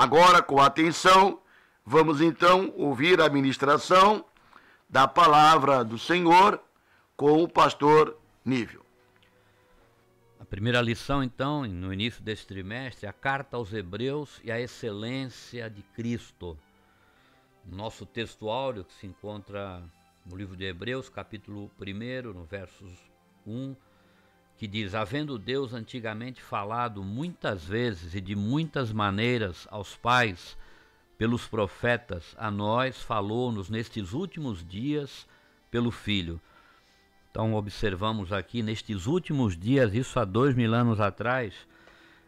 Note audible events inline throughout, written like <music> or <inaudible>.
Agora, com atenção, vamos então ouvir a ministração da palavra do Senhor com o pastor Nível. A primeira lição, então, no início deste trimestre, é a carta aos Hebreus e a excelência de Cristo. Nosso texto áureo que se encontra no livro de Hebreus, capítulo 1, no versos 1 que diz: Havendo Deus antigamente falado muitas vezes e de muitas maneiras aos pais, pelos profetas, a nós falou-nos nestes últimos dias pelo Filho. Então, observamos aqui, nestes últimos dias, isso há dois mil anos atrás,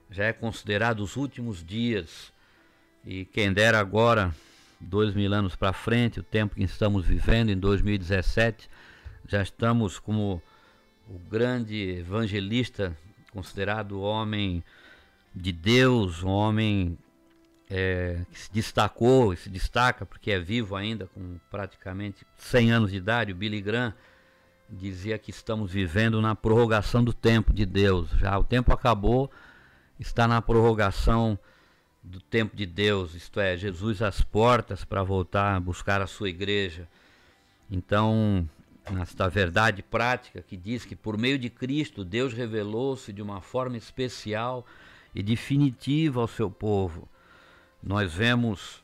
já é considerado os últimos dias. E quem dera agora, dois mil anos para frente, o tempo que estamos vivendo, em 2017, já estamos como o grande evangelista, considerado homem de Deus, um homem é, que se destacou e se destaca porque é vivo ainda, com praticamente 100 anos de idade, o Billy Graham dizia que estamos vivendo na prorrogação do tempo de Deus. Já o tempo acabou, está na prorrogação do tempo de Deus, isto é, Jesus às portas para voltar a buscar a sua igreja. Então, esta verdade prática que diz que por meio de Cristo Deus revelou-se de uma forma especial e definitiva ao seu povo. Nós vemos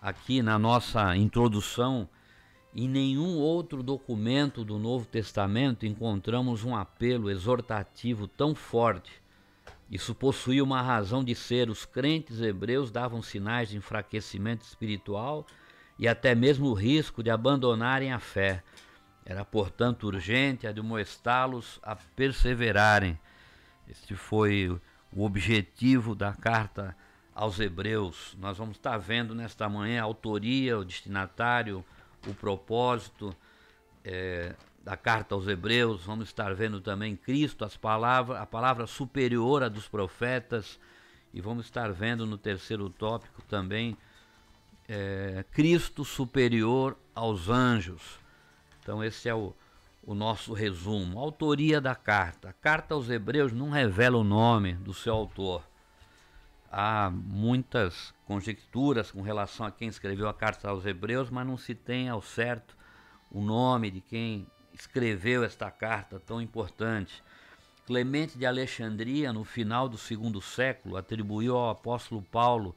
aqui na nossa introdução, em nenhum outro documento do Novo Testamento encontramos um apelo exortativo tão forte. Isso possuía uma razão de ser. Os crentes hebreus davam sinais de enfraquecimento espiritual e até mesmo o risco de abandonarem a fé. Era, portanto, urgente admoestá-los a perseverarem. Este foi o objetivo da carta aos Hebreus. Nós vamos estar vendo nesta manhã a autoria, o destinatário, o propósito é, da carta aos Hebreus. Vamos estar vendo também Cristo, as palavras, a palavra superior à dos profetas. E vamos estar vendo no terceiro tópico também é, Cristo superior aos anjos. Então esse é o, o nosso resumo. Autoria da carta. A carta aos Hebreus não revela o nome do seu autor. Há muitas conjecturas com relação a quem escreveu a carta aos Hebreus, mas não se tem ao certo o nome de quem escreveu esta carta tão importante. Clemente de Alexandria, no final do segundo século, atribuiu ao apóstolo Paulo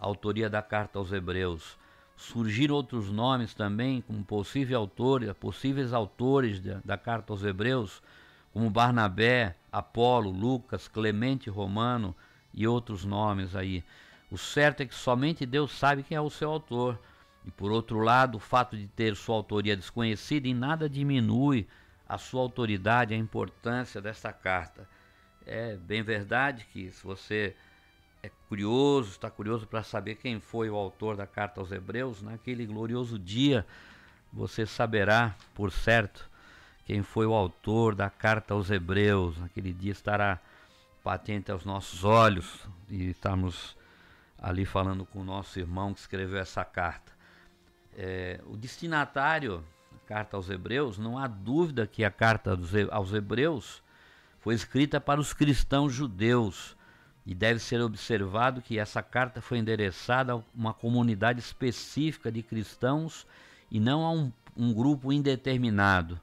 a autoria da carta aos Hebreus surgir outros nomes também, como possível autor, possíveis autores da, da carta aos Hebreus, como Barnabé, Apolo, Lucas, Clemente Romano e outros nomes aí. O certo é que somente Deus sabe quem é o seu autor. E por outro lado, o fato de ter sua autoria desconhecida em nada diminui a sua autoridade, a importância desta carta. É bem verdade que se você é curioso, está curioso para saber quem foi o autor da carta aos Hebreus, naquele né? glorioso dia você saberá, por certo, quem foi o autor da carta aos Hebreus. Naquele dia estará patente aos nossos olhos e estamos ali falando com o nosso irmão que escreveu essa carta. É, o destinatário da carta aos Hebreus, não há dúvida que a carta aos Hebreus foi escrita para os cristãos judeus e deve ser observado que essa carta foi endereçada a uma comunidade específica de cristãos e não a um, um grupo indeterminado.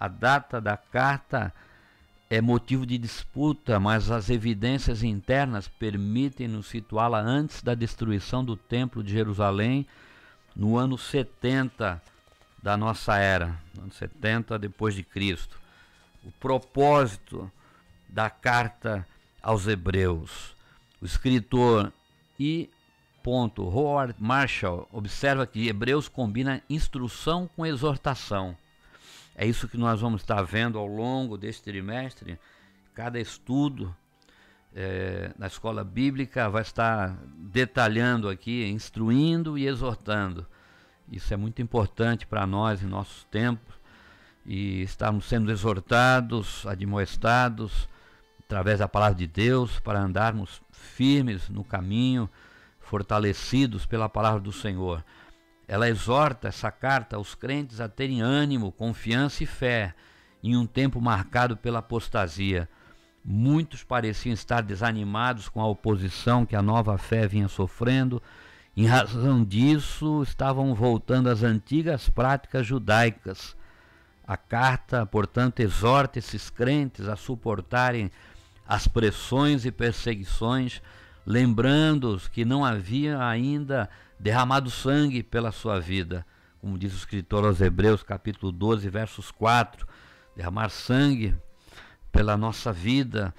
A data da carta é motivo de disputa, mas as evidências internas permitem-nos situá-la antes da destruição do Templo de Jerusalém, no ano 70 da nossa era, no ano 70 depois de Cristo. O propósito da carta aos Hebreus. O escritor e ponto Howard Marshall observa que Hebreus combina instrução com exortação. É isso que nós vamos estar vendo ao longo deste trimestre. Cada estudo é, na escola bíblica vai estar detalhando aqui, instruindo e exortando. Isso é muito importante para nós em nossos tempos e estamos sendo exortados, admoestados através da palavra de Deus, para andarmos firmes no caminho, fortalecidos pela palavra do Senhor. Ela exorta essa carta aos crentes a terem ânimo, confiança e fé em um tempo marcado pela apostasia. Muitos pareciam estar desanimados com a oposição que a nova fé vinha sofrendo. Em razão disso, estavam voltando às antigas práticas judaicas. A carta, portanto, exorta esses crentes a suportarem as pressões e perseguições, lembrando-os que não havia ainda derramado sangue pela sua vida. Como diz o escritor aos Hebreus, capítulo 12, versos 4, derramar sangue pela nossa vida,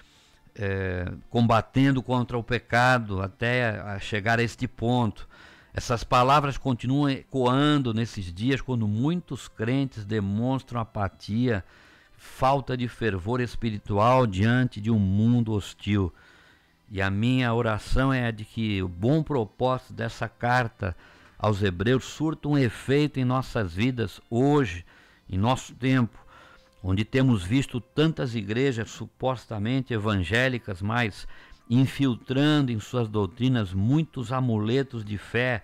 é, combatendo contra o pecado até a chegar a este ponto. Essas palavras continuam ecoando nesses dias quando muitos crentes demonstram apatia falta de fervor espiritual diante de um mundo hostil. E a minha oração é de que o bom propósito dessa carta aos Hebreus surta um efeito em nossas vidas hoje, em nosso tempo, onde temos visto tantas igrejas supostamente evangélicas, mas infiltrando em suas doutrinas muitos amuletos de fé,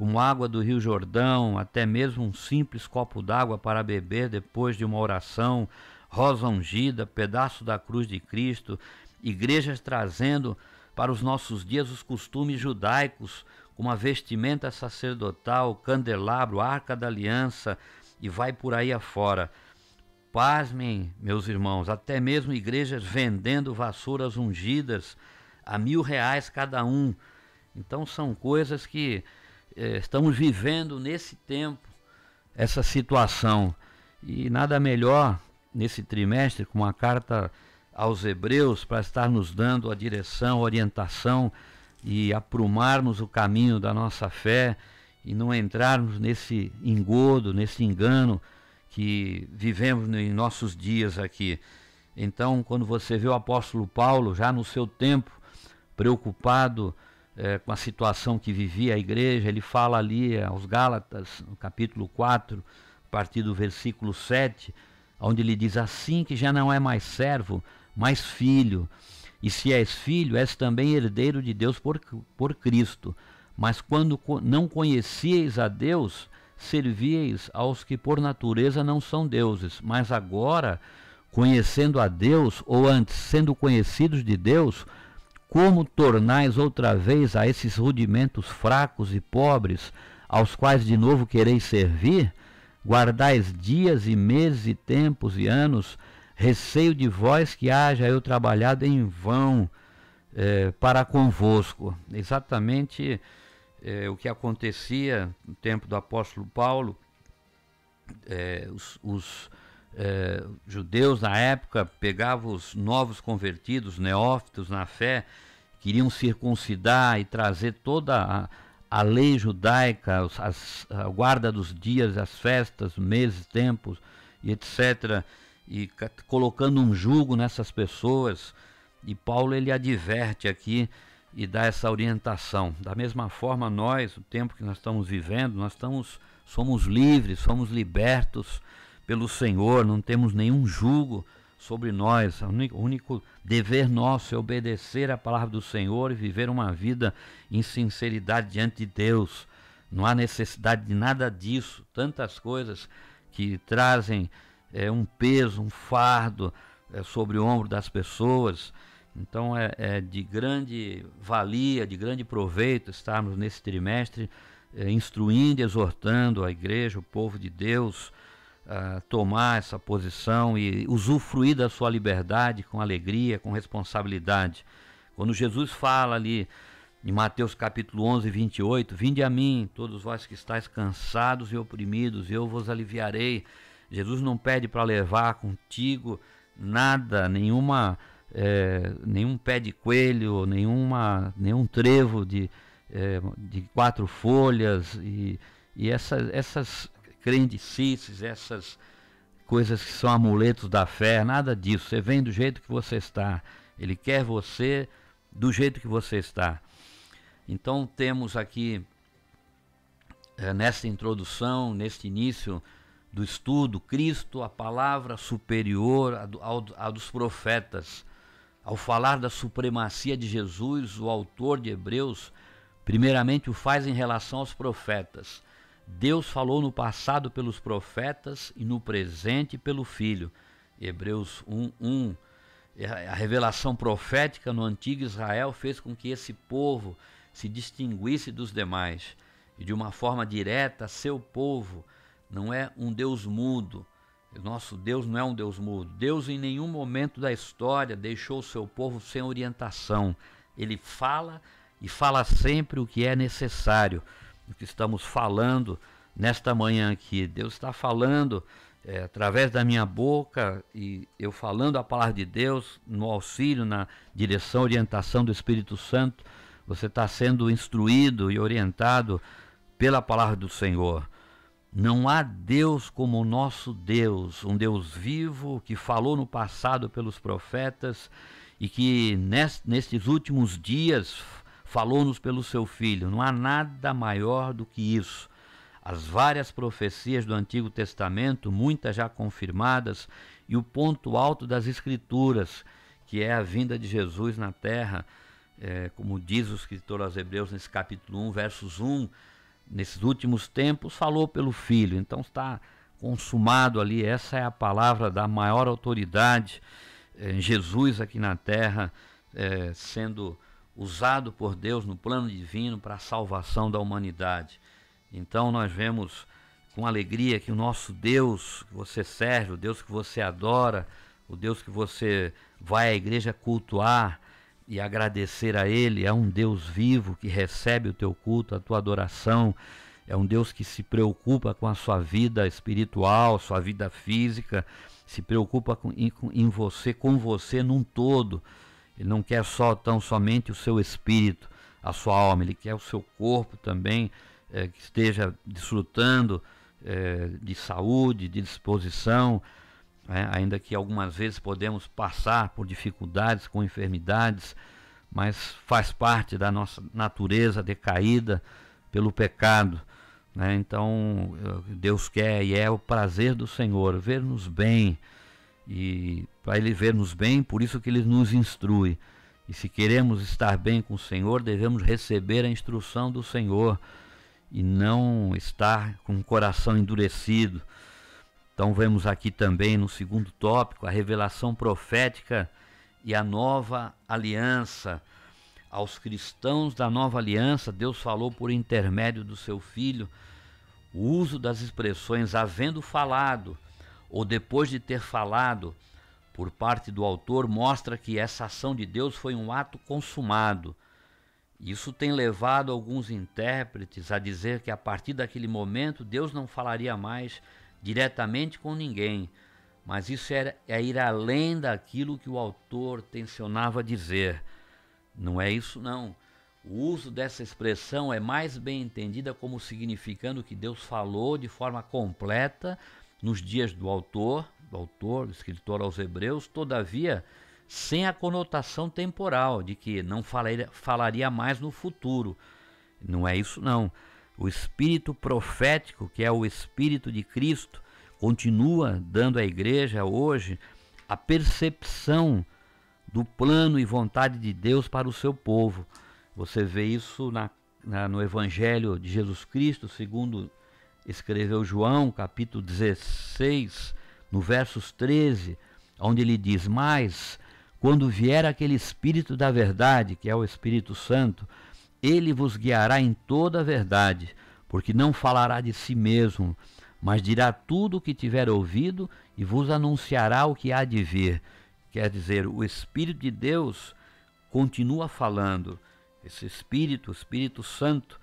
como água do Rio Jordão, até mesmo um simples copo d'água para beber depois de uma oração, rosa ungida, pedaço da cruz de Cristo, igrejas trazendo para os nossos dias os costumes judaicos, como a vestimenta sacerdotal, candelabro, arca da aliança e vai por aí afora. Pasmem, meus irmãos, até mesmo igrejas vendendo vassouras ungidas a mil reais cada um. Então são coisas que é, estamos vivendo nesse tempo essa situação. E nada melhor nesse trimestre com uma carta aos Hebreus para estar nos dando a direção, orientação e aprumarmos o caminho da nossa fé e não entrarmos nesse engodo, nesse engano que vivemos em nossos dias aqui. Então, quando você vê o apóstolo Paulo já no seu tempo preocupado é, com a situação que vivia a igreja, ele fala ali é, aos Gálatas, no capítulo 4, a partir do versículo 7, onde ele diz assim que já não é mais servo, mas filho. E se és filho, és também herdeiro de Deus por, por Cristo. Mas quando não conhecieis a Deus, servieis aos que por natureza não são deuses. Mas agora, conhecendo a Deus, ou antes, sendo conhecidos de Deus, como tornais outra vez a esses rudimentos fracos e pobres, aos quais de novo quereis servir, guardais dias e meses e tempos e anos, receio de vós que haja eu trabalhado em vão eh, para convosco. Exatamente eh, o que acontecia no tempo do apóstolo Paulo, eh, os, os eh, judeus na época pegavam os novos convertidos, neófitos na fé, queriam circuncidar e trazer toda a, a lei judaica, as, a guarda dos dias, as festas, meses, tempos e etc. E colocando um jugo nessas pessoas. E Paulo ele adverte aqui e dá essa orientação. Da mesma forma, nós, o tempo que nós estamos vivendo, nós estamos, somos livres, somos libertos pelo Senhor, não temos nenhum jugo sobre nós. O único dever nosso é obedecer a palavra do Senhor e viver uma vida em sinceridade diante de Deus. Não há necessidade de nada disso. Tantas coisas que trazem é, um peso, um fardo é, sobre o ombro das pessoas. Então é, é, de grande valia, de grande proveito estarmos nesse trimestre é, instruindo, exortando a igreja, o povo de Deus uh, tomar essa posição e usufruir da sua liberdade com alegria, com responsabilidade. Quando Jesus fala ali em Mateus capítulo 11, 28, Vinde a mim, todos vós que estáis cansados e oprimidos, eu vos aliviarei. Jesus não pede para levar contigo nada, nenhuma, é, nenhum pé de coelho, nenhuma, nenhum trevo de, é, de quatro folhas e, e essa, essas crendices, essas coisas que são amuletos da fé, nada disso. Você vem do jeito que você está. Ele quer você do jeito que você está. Então temos aqui é, nesta introdução, neste início do estudo, Cristo, a palavra superior à dos profetas. Ao falar da supremacia de Jesus, o autor de Hebreus, primeiramente o faz em relação aos profetas. Deus falou no passado pelos profetas e no presente pelo Filho. Hebreus 1, 1. A revelação profética no antigo Israel fez com que esse povo se distinguisse dos demais. E de uma forma direta, seu povo não é um Deus mudo. Nosso Deus não é um Deus mudo. Deus, em nenhum momento da história, deixou o seu povo sem orientação. Ele fala e fala sempre o que é necessário do que estamos falando nesta manhã aqui. Deus está falando é, através da minha boca e eu falando a palavra de Deus no auxílio, na direção, orientação do Espírito Santo. Você está sendo instruído e orientado pela palavra do Senhor. Não há Deus como o nosso Deus, um Deus vivo que falou no passado pelos profetas e que nestes últimos dias falou-nos pelo seu filho. Não há nada maior do que isso. As várias profecias do Antigo Testamento, muitas já confirmadas, e o ponto alto das Escrituras, que é a vinda de Jesus na terra, é, como diz o escritor aos Hebreus nesse capítulo 1, versos 1, nesses últimos tempos, falou pelo Filho. Então está consumado ali, essa é a palavra da maior autoridade, é, Jesus aqui na terra, é, sendo usado por Deus no plano divino para a salvação da humanidade. Então nós vemos com alegria que o nosso Deus que você serve, o Deus que você adora, o Deus que você vai à igreja cultuar e agradecer a Ele, é um Deus vivo que recebe o teu culto, a tua adoração. É um Deus que se preocupa com a sua vida espiritual, sua vida física, se preocupa com, em, em você, com você num todo. Ele não quer só tão somente o seu espírito, a sua alma, ele quer o seu corpo também é, que esteja desfrutando é, de saúde, de disposição, né? ainda que algumas vezes podemos passar por dificuldades, com enfermidades, mas faz parte da nossa natureza decaída pelo pecado. Né? Então, eh, Deus quer e é o prazer do Senhor ver-nos bem e para ele vermos bem, por isso que ele nos instrui. E se queremos estar bem com o Senhor, devemos receber a instrução do Senhor e não estar com o coração endurecido. Então vemos aqui também no segundo tópico a revelação profética e a nova aliança. Aos cristãos da nova aliança, Deus falou por intermédio do seu filho o uso das expressões havendo falado ou depois de ter falado por parte do autor mostra que essa ação de Deus foi um ato consumado. Isso tem levado alguns intérpretes a dizer que a partir daquele momento Deus não falaria mais diretamente com ninguém, mas isso era, é ir além daquilo que o autor tensionava dizer. Não é isso, não. O uso dessa expressão é mais bem entendida como significando que Deus falou de forma completa nos dias do autor, do autor, do escritor aos Hebreus, todavia sem a conotação temporal de que não falaria, falaria mais no futuro. Não é isso, não. O espírito profético, que é o espírito de Cristo, continua dando à igreja hoje a percepção do plano e vontade de Deus para o seu povo. Você vê isso na, na, no Evangelho de Jesus Cristo, segundo escreveu João, capítulo 16, no versos 13, onde ele diz: Mas, quando vier aquele Espírito da Verdade, que é o Espírito Santo, ele vos guiará em toda a verdade, porque não falará de si mesmo, mas dirá tudo o que tiver ouvido e vos anunciará o que há de vir. Quer dizer, o Espírito de Deus continua falando, esse Espírito, o Espírito Santo,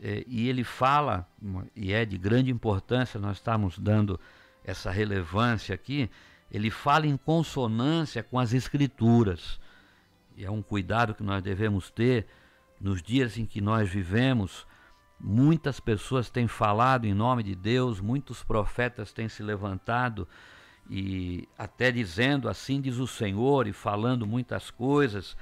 eh, e ele fala, e é de grande importância nós estamos dando essa relevância aqui, ele fala em consonância com as escrituras. E é um cuidado que nós devemos ter nos dias em que nós vivemos. Muitas pessoas têm falado em nome de Deus, muitos profetas têm se levantado e até dizendo assim diz o Senhor e falando muitas coisas,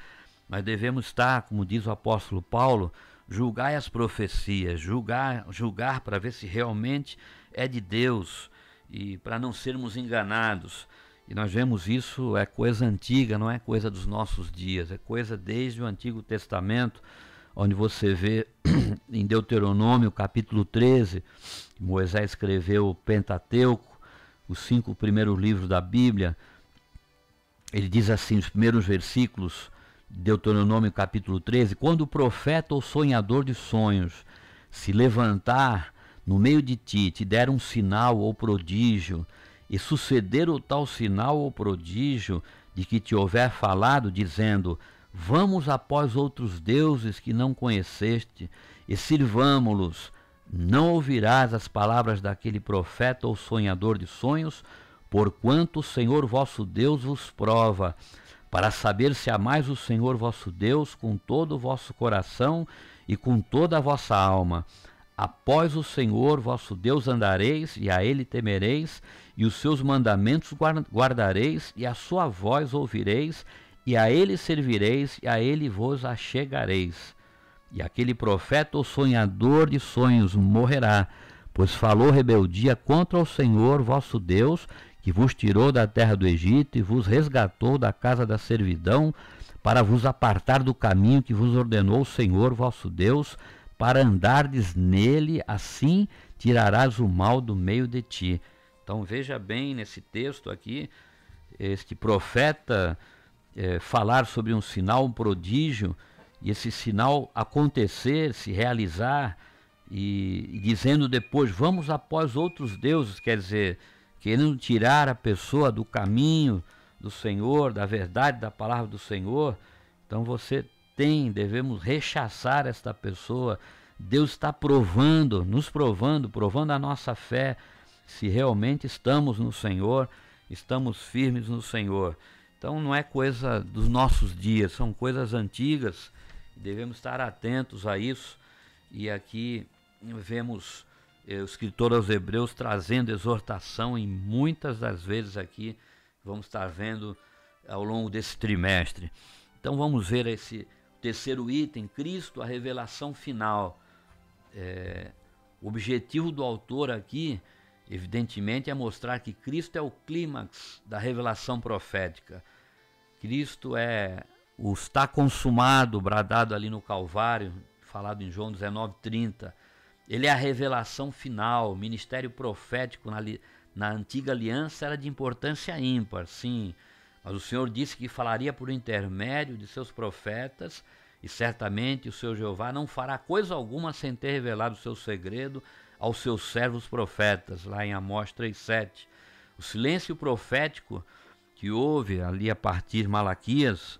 Nós devemos estar, como diz o apóstolo Paulo, julgai as profecias, julgar, julgar para ver se realmente é de Deus e para não sermos enganados. E nós vemos isso é coisa antiga, não é coisa dos nossos dias, é coisa desde o Antigo Testamento, onde você vê <clears throat> em Deuteronômio, capítulo 13, Moisés escreveu o Pentateuco, os cinco primeiros livros da Bíblia. Ele diz assim, os primeiros versículos, Deuteronômio capítulo 13: Quando o profeta ou sonhador de sonhos se levantar no meio de ti te der um sinal ou prodígio, e suceder o tal sinal ou prodígio de que te houver falado, dizendo: Vamos após outros deuses que não conheceste e sirvamo-los. Não ouvirás as palavras daquele profeta ou sonhador de sonhos, porquanto o Senhor vosso Deus vos prova, para saber se amais o Senhor vosso Deus com todo o vosso coração e com toda a vossa alma. Após o Senhor vosso Deus andareis, e a ele temereis, e os seus mandamentos guardareis, e a sua voz ouvireis, e a ele servireis, e a ele vos achegareis. E aquele profeta ou sonhador de sonhos morrerá, pois falou rebeldia contra o Senhor vosso Deus, que vos tirou da terra do Egito e vos resgatou da casa da servidão, para vos apartar do caminho que vos ordenou o Senhor vosso Deus, para andares nele, assim tirarás o mal do meio de ti. Então veja bem nesse texto aqui, este profeta é, falar sobre um sinal, um prodígio, e esse sinal acontecer, se realizar, e, e dizendo depois, vamos após outros deuses, quer dizer, querendo tirar a pessoa do caminho do Senhor, da verdade da palavra do Senhor. Então você tem, devemos rechaçar esta pessoa. Deus está provando, nos provando, provando a nossa fé, se realmente estamos no Senhor, estamos firmes no Senhor. Então não é coisa dos nossos dias, são coisas antigas, devemos estar atentos a isso. E aqui vemos eh, o escritor aos Hebreus trazendo exortação e muitas das vezes aqui vamos estar vendo ao longo desse trimestre. Então vamos ver esse Terceiro item, Cristo, a revelação final. É, o objetivo do autor aqui, evidentemente, é mostrar que Cristo é o clímax da revelação profética. Cristo é o está consumado, bradado ali no Calvário, falado em João 19,30. Ele é a revelação final. O ministério profético na, na antiga aliança era de importância ímpar, sim. Mas o Senhor disse que falaria por intermédio de seus profetas, e certamente o seu Jeová não fará coisa alguma sem ter revelado o seu segredo aos seus servos profetas, lá em Amós 3,7. O silêncio profético que houve ali a partir de Malaquias,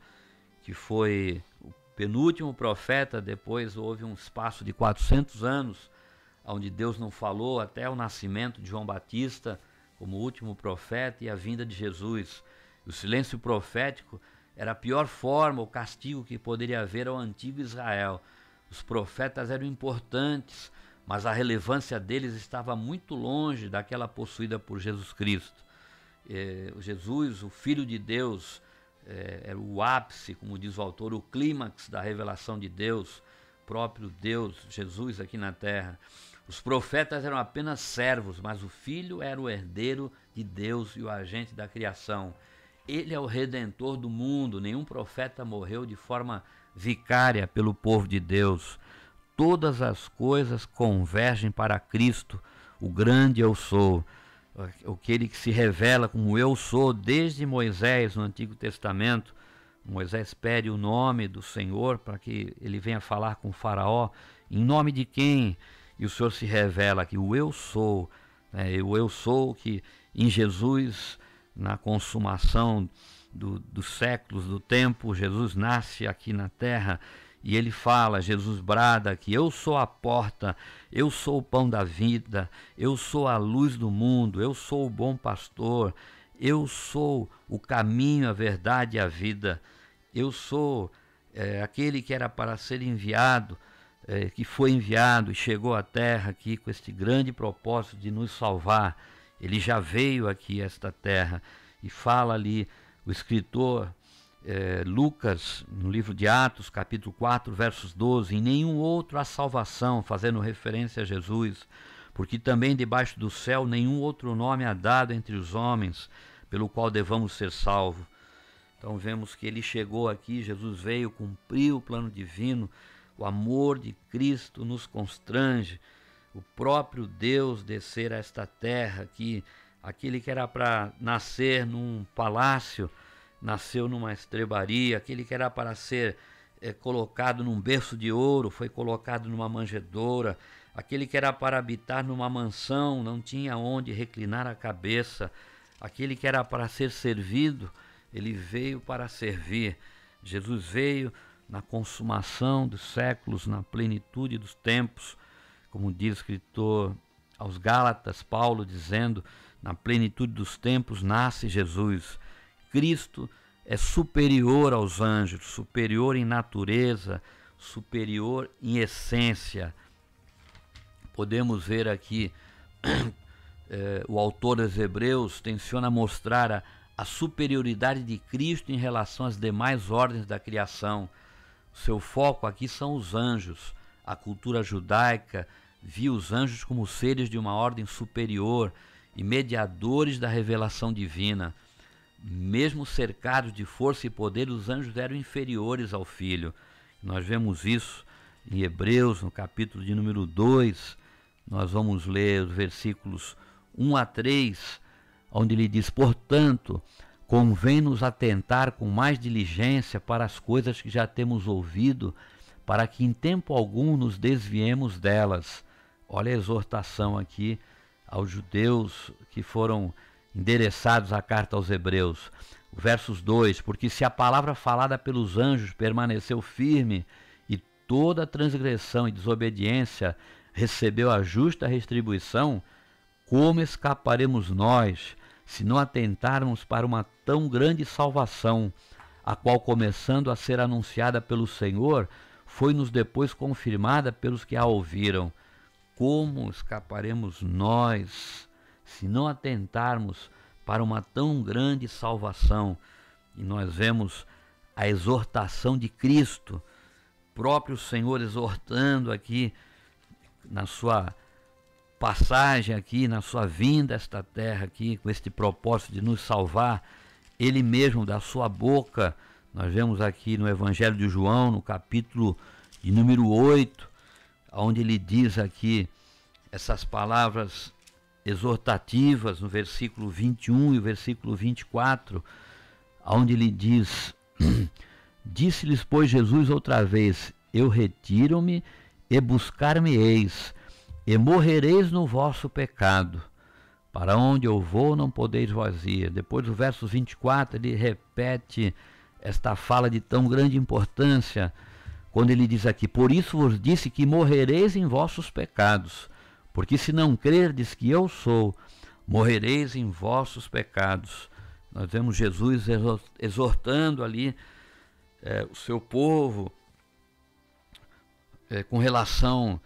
que foi o penúltimo profeta, depois houve um espaço de 400 anos onde Deus não falou até o nascimento de João Batista como último profeta e a vinda de Jesus. O silêncio profético era a pior forma ou castigo que poderia haver ao antigo Israel. Os profetas eram importantes, mas a relevância deles estava muito longe daquela possuída por Jesus Cristo. É, Jesus, o Filho de Deus, é, era o ápice, como diz o autor, o clímax da revelação de Deus, próprio Deus, Jesus aqui na terra. Os profetas eram apenas servos, mas o Filho era o herdeiro de Deus e o agente da criação. Ele é o redentor do mundo. Nenhum profeta morreu de forma vicária pelo povo de Deus. Todas as coisas convergem para Cristo, o grande eu sou. Aquele que se revela como eu sou desde Moisés no Antigo Testamento. Moisés pede o nome do Senhor para que ele venha falar com Faraó. Em nome de quem? E o Senhor se revela que o eu sou, né? o eu sou que em Jesus na consumação do, dos séculos, do tempo, Jesus nasce aqui na terra e ele fala, Jesus brada que eu sou a porta, eu sou o pão da vida, eu sou a luz do mundo, eu sou o bom pastor, eu sou o caminho, a verdade e a vida, eu sou é, aquele que era para ser enviado, é, que foi enviado e chegou à terra aqui com este grande propósito de nos salvar ele já veio aqui a esta terra e fala ali o escritor eh, Lucas, no livro de Atos, capítulo 4, versos 12: Em nenhum outro há salvação, fazendo referência a Jesus, porque também debaixo do céu nenhum outro nome há dado entre os homens pelo qual devamos ser salvos. Então vemos que ele chegou aqui, Jesus veio, cumpriu o plano divino, o amor de Cristo nos constrange o próprio Deus descer a esta terra, que aquele que era para nascer num palácio nasceu numa estrebaria, aquele que era para ser é, colocado num berço de ouro foi colocado numa manjedoura, aquele que era para habitar numa mansão não tinha onde reclinar a cabeça, aquele que era para ser servido, ele veio para servir. Jesus veio na consumação dos séculos, na plenitude dos tempos como diz o escritor aos Gálatas, Paulo dizendo: na plenitude dos tempos nasce Jesus. Cristo é superior aos anjos, superior em natureza, superior em essência. Podemos ver aqui, <clears throat> eh, o autor dos Hebreus tenciona mostrar a, a superioridade de Cristo em relação às demais ordens da criação. Seu foco aqui são os anjos. A cultura judaica vi os anjos como seres de uma ordem superior e mediadores da revelação divina. Mesmo cercados de força e poder, os anjos eram inferiores ao Filho. Nós vemos isso em Hebreus, no capítulo de número 2. Nós vamos ler os versículos 1 a 3, onde ele diz: Portanto, convém-nos atentar com mais diligência para as coisas que já temos ouvido, para que em tempo algum nos desviemos delas Olha a exortação aqui aos judeus que foram endereçados à carta aos Hebreus. Versos 2: Porque se a palavra falada pelos anjos permaneceu firme, e toda transgressão e desobediência recebeu a justa restribuição, como escaparemos nós se não atentarmos para uma tão grande salvação, a qual, começando a ser anunciada pelo Senhor, foi-nos depois confirmada pelos que a ouviram? Como escaparemos nós se não atentarmos para uma tão grande salvação? E nós vemos a exortação de Cristo, próprio Senhor exortando aqui na sua passagem aqui, na sua vinda a esta terra aqui, com este propósito de nos salvar, ele mesmo da sua boca, nós vemos aqui no Evangelho de João, no capítulo de número 8, onde ele diz aqui essas palavras exortativas no versículo 21 e o versículo 24, onde ele diz: <clears throat> Disse-lhes, pois, Jesus outra vez: Eu retiro-me e buscar-me-eis, e morrereis no vosso pecado. Para onde eu vou, não podeis vós ir. Depois do verso 24, ele repete esta fala de tão grande importância quando ele diz aqui: Por isso vos disse que morrereis em vossos pecados, porque se não crerdes que eu sou, morrereis em vossos pecados. Nós vemos Jesus exortando ali é, o seu povo é, com relação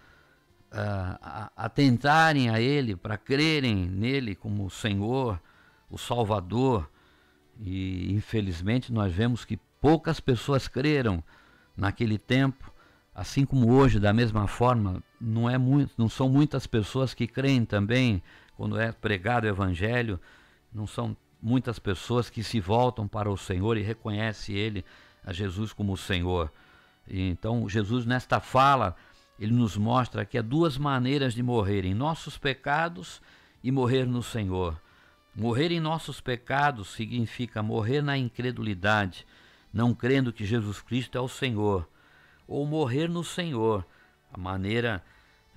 a, é, a, a tentarem a Ele, para crerem nele como o Senhor, o Salvador. E infelizmente nós vemos que poucas pessoas creram naquele tempo, assim como hoje, da mesma forma, não, é muito, não são muitas pessoas que creem também quando é pregado o Evangelho, não são muitas pessoas que se voltam para o Senhor e reconhecem Ele, a Jesus, como o Senhor. E, então, Jesus, nesta fala, ele nos mostra que há duas maneiras de morrer: em nossos pecados e morrer no Senhor. Morrer em nossos pecados significa morrer na incredulidade não crendo que Jesus Cristo é o Senhor, ou morrer no Senhor, a maneira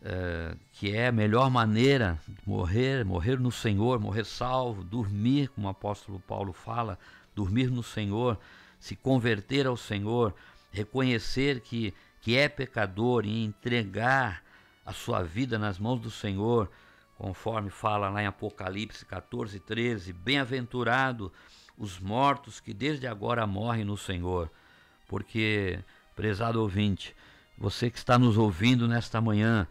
é, que é a melhor maneira, morrer, morrer no Senhor, morrer salvo, dormir, como o apóstolo Paulo fala, dormir no Senhor, se converter ao Senhor, reconhecer que, que é pecador e entregar a sua vida nas mãos do Senhor, conforme fala lá em Apocalipse 14, 13, bem-aventurado os mortos que desde agora morrem no Senhor. Porque, prezado ouvinte, você que está nos ouvindo nesta manhã,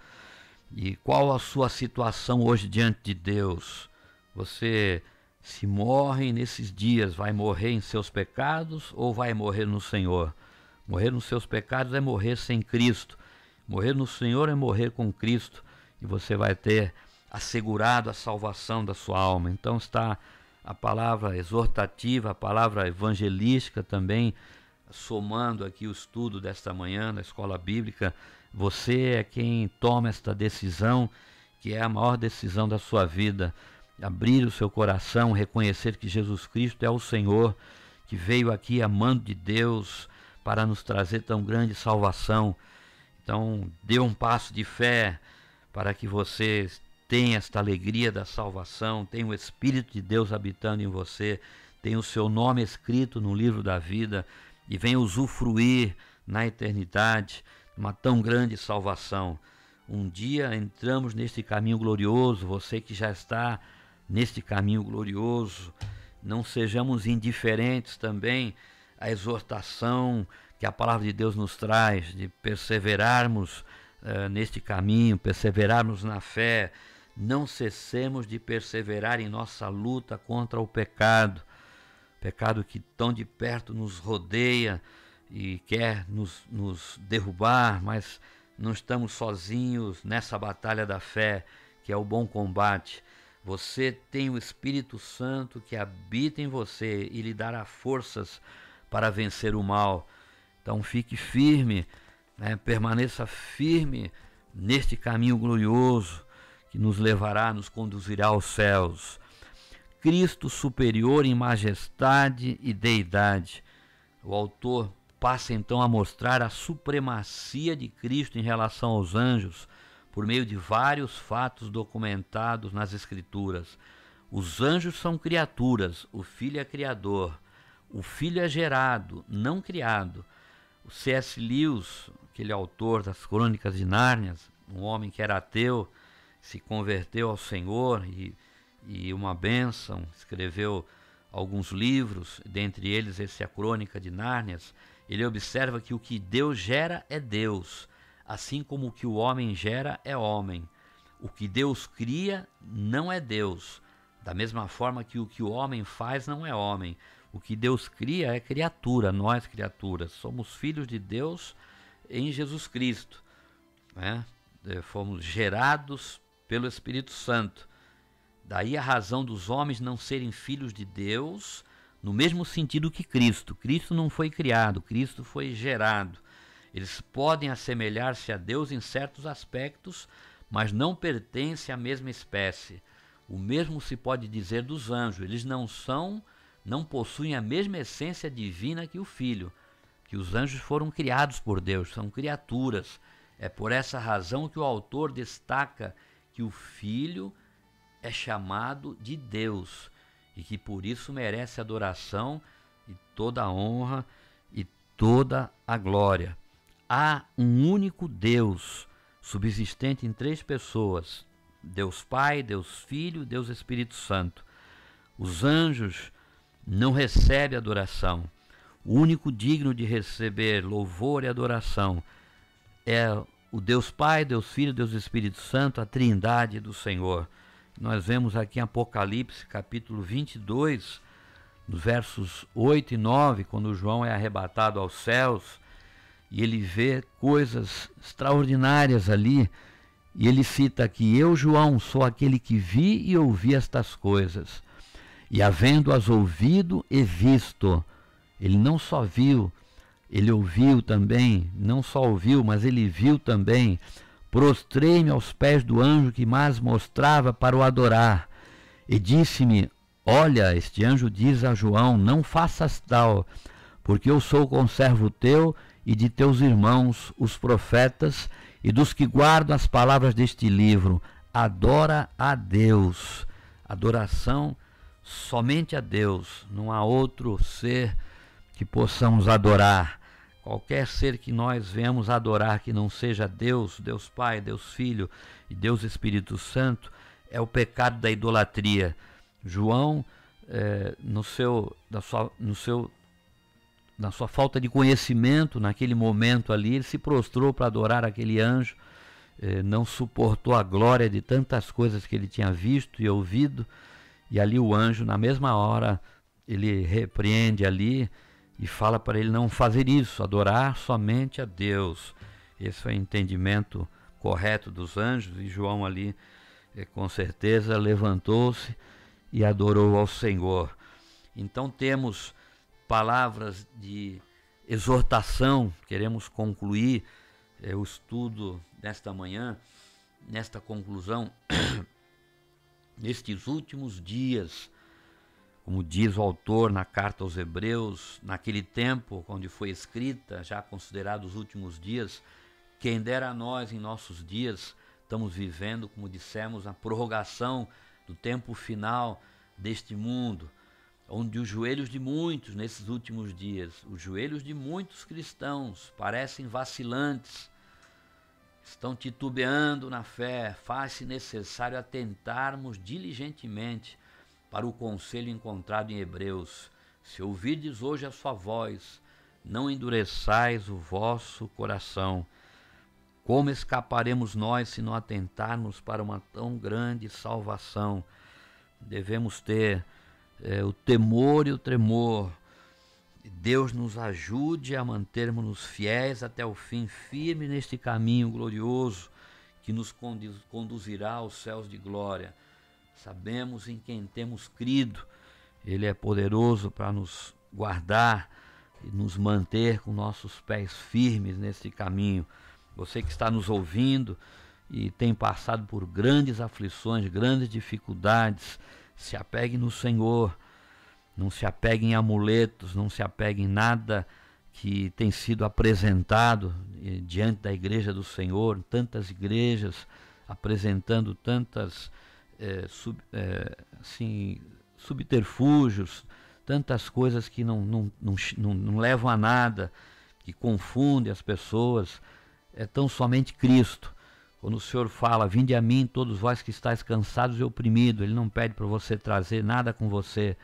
e qual a sua situação hoje diante de Deus? Você se morre nesses dias, vai morrer em seus pecados ou vai morrer no Senhor? Morrer nos seus pecados é morrer sem Cristo. Morrer no Senhor é morrer com Cristo e você vai ter assegurado a salvação da sua alma. Então está a palavra exortativa, a palavra evangelística também, somando aqui o estudo desta manhã na escola bíblica, você é quem toma esta decisão, que é a maior decisão da sua vida. Abrir o seu coração, reconhecer que Jesus Cristo é o Senhor, que veio aqui amando de Deus para nos trazer tão grande salvação. Então, dê um passo de fé para que você tem esta alegria da salvação, tem o Espírito de Deus habitando em você, tem o seu nome escrito no livro da vida e vem usufruir na eternidade uma tão grande salvação. Um dia entramos neste caminho glorioso, você que já está neste caminho glorioso, não sejamos indiferentes também à exortação que a palavra de Deus nos traz, de perseverarmos uh, neste caminho, perseverarmos na fé, não cessemos de perseverar em nossa luta contra o pecado, pecado que tão de perto nos rodeia e quer nos, nos derrubar, mas não estamos sozinhos nessa batalha da fé, que é o bom combate. Você tem o Espírito Santo que habita em você e lhe dará forças para vencer o mal. Então fique firme, né? permaneça firme neste caminho glorioso que nos levará, nos conduzirá aos céus. Cristo superior em majestade e deidade. O autor passa então a mostrar a supremacia de Cristo em relação aos anjos, por meio de vários fatos documentados nas Escrituras. Os anjos são criaturas, o Filho é criador, o Filho é gerado, não criado. O C.S. Lewis, aquele autor das Crônicas de Nárnias, um homem que era ateu, se converteu ao Senhor e, e uma bênção, escreveu alguns livros, dentre eles esse A Crônica de Nárnias, ele observa que o que Deus gera é Deus, assim como o que o homem gera é homem. O que Deus cria não é Deus, da mesma forma que o que o homem faz não é homem. O que Deus cria é criatura, nós criaturas. Somos filhos de Deus em Jesus Cristo. Né? Eh, fomos gerados pelo Espírito Santo. Daí a razão dos homens não serem filhos de Deus, no mesmo sentido que Cristo. Cristo não foi criado, Cristo foi gerado. Eles podem assemelhar-se a Deus em certos aspectos, mas não pertencem à mesma espécie. O mesmo se pode dizer dos anjos, eles não são, não possuem a mesma essência divina que o Filho, que os anjos foram criados por Deus, são criaturas. É por essa razão que o autor destaca que o filho é chamado de Deus e que por isso merece adoração e toda a honra e toda a glória. Há um único Deus, subsistente em três pessoas: Deus Pai, Deus Filho, Deus Espírito Santo. Os anjos não recebem adoração. O único digno de receber louvor e adoração é o Deus Pai, Deus Filho, Deus Espírito Santo, a trindade do Senhor. Nós vemos aqui em Apocalipse, capítulo 22, nos versos 8 e 9, quando João é arrebatado aos céus e ele vê coisas extraordinárias ali. E ele cita aqui: Eu, João, sou aquele que vi e ouvi estas coisas. E havendo-as ouvido e visto, ele não só viu, ele ouviu também, não só ouviu, mas ele viu também. Prostrei-me aos pés do anjo que mais mostrava para o adorar. E disse-me: Olha, este anjo diz a João: Não faças tal, porque eu sou o conservo teu e de teus irmãos, os profetas, e dos que guardam as palavras deste livro. Adora a Deus. Adoração somente a Deus, não há outro ser que possamos adorar. Qualquer ser que nós vemos adorar que não seja Deus, Deus Pai, Deus Filho e Deus Espírito Santo, é o pecado da idolatria. João, eh, no seu, na, sua, no seu, na sua falta de conhecimento, naquele momento ali, ele se prostrou para adorar aquele anjo, eh, não suportou a glória de tantas coisas que ele tinha visto e ouvido, e ali o anjo, na mesma hora, ele repreende ali e fala para ele não fazer isso, adorar somente a Deus. Esse foi é o entendimento correto dos anjos e João ali eh, com certeza levantou-se e adorou ao Senhor. Então temos palavras de exortação, queremos concluir eh, o estudo desta manhã, nesta conclusão. <coughs> Nestes últimos dias, como diz o autor na carta aos Hebreus, naquele tempo onde foi escrita, já considerado os últimos dias, quem dera a nós em nossos dias, estamos vivendo, como dissemos, a prorrogação do tempo final deste mundo, onde os joelhos de muitos nesses últimos dias, os joelhos de muitos cristãos parecem vacilantes, estão titubeando na fé, faz-se necessário atentarmos diligentemente para o conselho encontrado em Hebreus: Se ouvides hoje a sua voz, não endureçais o vosso coração. Como escaparemos nós se não atentarmos para uma tão grande salvação? Devemos ter é, o temor e o tremor. Deus nos ajude a mantermos-nos fiéis até o fim, firme neste caminho glorioso que nos conduzirá aos céus de glória. Sabemos em quem temos crido. Ele é poderoso para nos guardar e nos manter com nossos pés firmes nesse caminho. Você que está nos ouvindo e tem passado por grandes aflições, grandes dificuldades, se apegue no Senhor. Não se apegue em amuletos, não se apegue em nada que tem sido apresentado eh, diante da igreja do Senhor, tantas igrejas apresentando tantas é, sub, é, assim, subterfúgios, tantas coisas que não, não, não, não, não levam a nada, que confundem as pessoas, é tão somente Cristo. Quando o Senhor fala, vinde a mim todos vós que estáis cansados e oprimidos, Ele não pede para você trazer nada com você,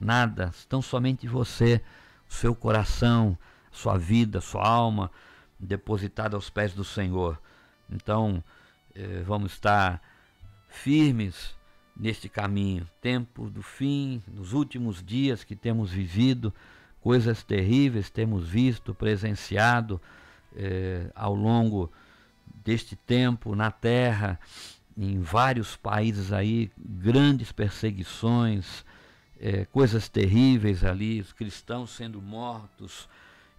nada, tão somente você, o seu coração, sua vida, sua alma, depositada aos pés do Senhor. Então, eh, vamos estar firmes neste caminho. Tempo do fim, nos últimos dias que temos vivido, coisas terríveis temos visto, presenciado eh, ao longo deste tempo na Terra, em vários países aí, grandes perseguições, eh, coisas terríveis ali, os cristãos sendo mortos,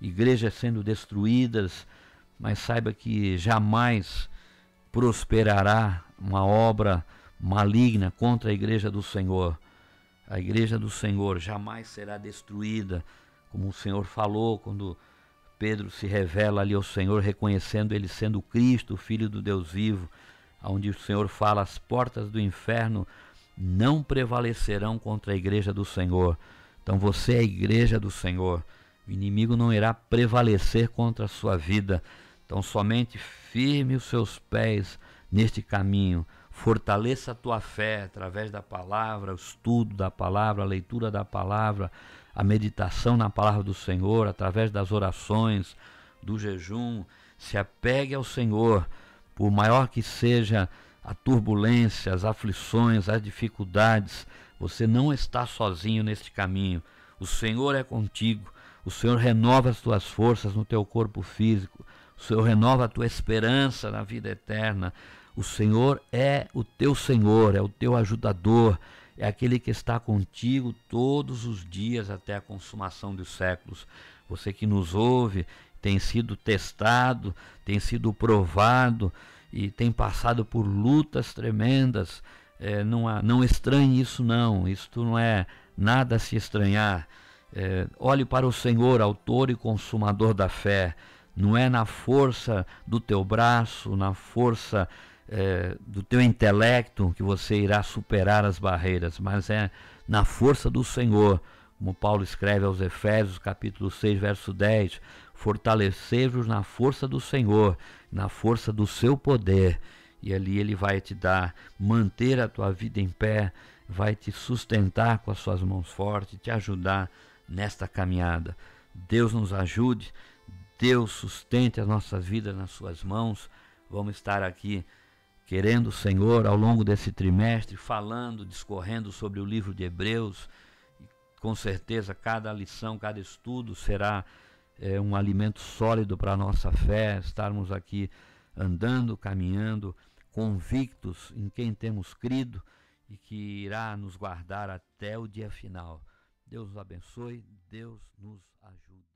igrejas sendo destruídas, mas saiba que jamais prosperará uma obra maligna contra a igreja do Senhor. A igreja do Senhor jamais será destruída, como o Senhor falou quando Pedro se revela ali ao Senhor, reconhecendo ele sendo Cristo, filho do Deus vivo, onde o Senhor fala: as portas do inferno não prevalecerão contra a igreja do Senhor. Então você é a igreja do Senhor. O inimigo não irá prevalecer contra a sua vida. Então, somente firme os seus pés neste caminho, fortaleça a tua fé através da palavra, o estudo da palavra, a leitura da palavra, a meditação na palavra do Senhor, através das orações, do jejum. Se apegue ao Senhor, por maior que seja a turbulência, as aflições, as dificuldades, você não está sozinho neste caminho. O Senhor é contigo. O Senhor renova as tuas forças no teu corpo físico. O Senhor renova a tua esperança na vida eterna. O Senhor é o teu Senhor, é o teu ajudador, é aquele que está contigo todos os dias até a consumação dos séculos. Você que nos ouve tem sido testado, tem sido provado e tem passado por lutas tremendas. É, não, há, não estranhe isso, não. Isto não é nada a se estranhar. É, olhe para o Senhor, autor e consumador da fé não é na força do teu braço, na força eh, do teu intelecto que você irá superar as barreiras, mas é na força do Senhor, como Paulo escreve aos Efésios, capítulo 6, verso 10, fortalecer-vos na força do Senhor, na força do seu poder, e ali ele vai te dar, manter a tua vida em pé, vai te sustentar com as suas mãos fortes, te ajudar nesta caminhada. Deus nos ajude Deus sustente a nossa vida nas suas mãos. Vamos estar aqui querendo o Senhor ao longo desse trimestre, falando, discorrendo sobre o livro de Hebreus. Com certeza, cada lição, cada estudo será é, um alimento sólido para a nossa fé, estarmos aqui andando, caminhando, convictos em quem temos crido e que irá nos guardar até o dia final. Deus nos abençoe, Deus nos ajude.